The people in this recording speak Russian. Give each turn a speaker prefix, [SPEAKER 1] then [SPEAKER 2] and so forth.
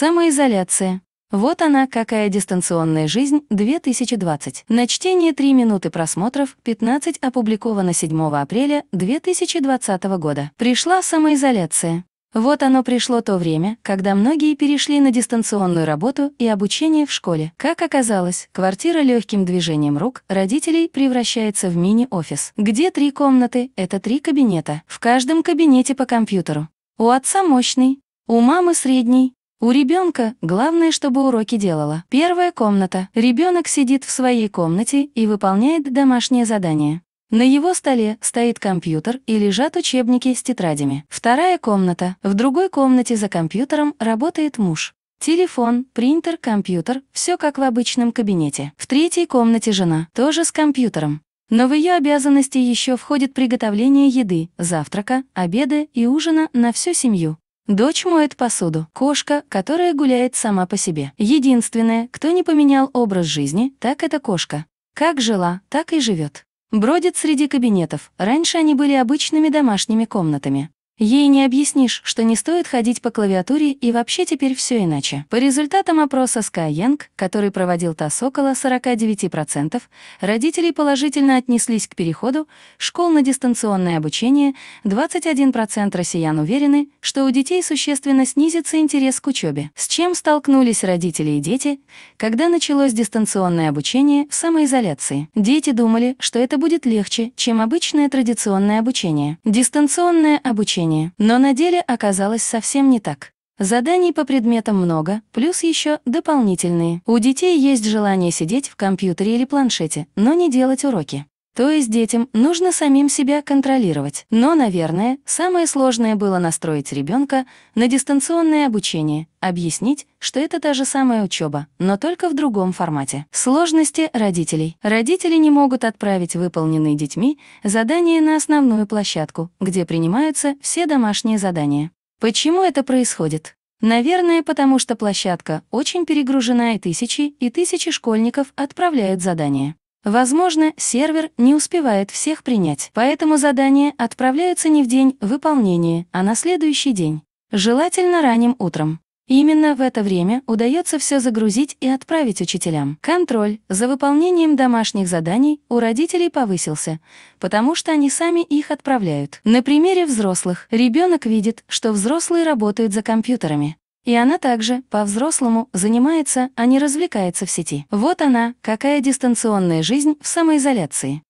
[SPEAKER 1] Самоизоляция. Вот она, какая дистанционная жизнь 2020. На чтение 3 минуты просмотров, 15 опубликовано 7 апреля 2020 года. Пришла самоизоляция. Вот оно пришло то время, когда многие перешли на дистанционную работу и обучение в школе. Как оказалось, квартира легким движением рук родителей превращается в мини-офис, где три комнаты — это три кабинета, в каждом кабинете по компьютеру. У отца мощный, у мамы средний, у ребенка главное, чтобы уроки делала. Первая комната. Ребенок сидит в своей комнате и выполняет домашнее задание. На его столе стоит компьютер и лежат учебники с тетрадями. Вторая комната. В другой комнате за компьютером работает муж. Телефон, принтер, компьютер – все как в обычном кабинете. В третьей комнате жена, тоже с компьютером. Но в ее обязанности еще входит приготовление еды, завтрака, обеда и ужина на всю семью. Дочь моет посуду. Кошка, которая гуляет сама по себе. Единственное, кто не поменял образ жизни, так это кошка. Как жила, так и живет. Бродит среди кабинетов. Раньше они были обычными домашними комнатами. Ей не объяснишь, что не стоит ходить по клавиатуре и вообще теперь все иначе. По результатам опроса Skyeng, который проводил ТАСС около 49%, родители положительно отнеслись к переходу школ на дистанционное обучение, 21% россиян уверены, что у детей существенно снизится интерес к учебе. С чем столкнулись родители и дети, когда началось дистанционное обучение в самоизоляции? Дети думали, что это будет легче, чем обычное традиционное обучение. Дистанционное обучение обучение. Но на деле оказалось совсем не так. Заданий по предметам много, плюс еще дополнительные. У детей есть желание сидеть в компьютере или планшете, но не делать уроки. То есть детям нужно самим себя контролировать. Но, наверное, самое сложное было настроить ребенка на дистанционное обучение, объяснить, что это та же самая учеба, но только в другом формате. Сложности родителей. Родители не могут отправить выполненные детьми задания на основную площадку, где принимаются все домашние задания. Почему это происходит? Наверное, потому что площадка очень перегружена и тысячи и тысячи школьников отправляют задания. Возможно, сервер не успевает всех принять, поэтому задания отправляются не в день выполнения, а на следующий день, желательно ранним утром. Именно в это время удается все загрузить и отправить учителям. Контроль за выполнением домашних заданий у родителей повысился, потому что они сами их отправляют. На примере взрослых ребенок видит, что взрослые работают за компьютерами. И она также, по-взрослому, занимается, а не развлекается в сети. Вот она, какая дистанционная жизнь в самоизоляции.